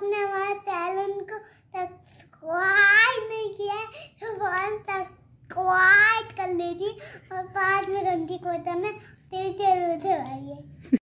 आपने हमारे चैनल को सब्सक्राइब नहीं किया तो बहुत सब्सक्राइब कर लीजिए और पाँच में गंदी कोता तो में तेरे जरूर भाई